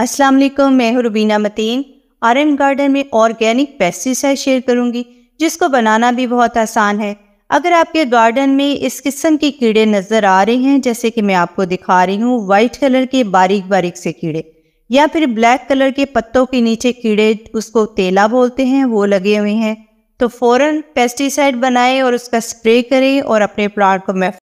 अस्सलाम वालेकुम मैं हूँ रुबीना मतीन आर्यन गार्डन में ऑर्गेनिक पेस्टिसाइड शेयर करूँगी जिसको बनाना भी बहुत आसान है अगर आपके गार्डन में इस किस्म के कीड़े नज़र आ रहे हैं जैसे कि मैं आपको दिखा रही हूँ वाइट कलर के बारीक बारीक से कीड़े या फिर ब्लैक कलर के पत्तों के नीचे कीड़े उसको तेला बोलते हैं वो लगे हुए हैं तो फ़ौर पेस्टिसाइड बनाएं और उसका स्प्रे करें और अपने प्लांट को महफूज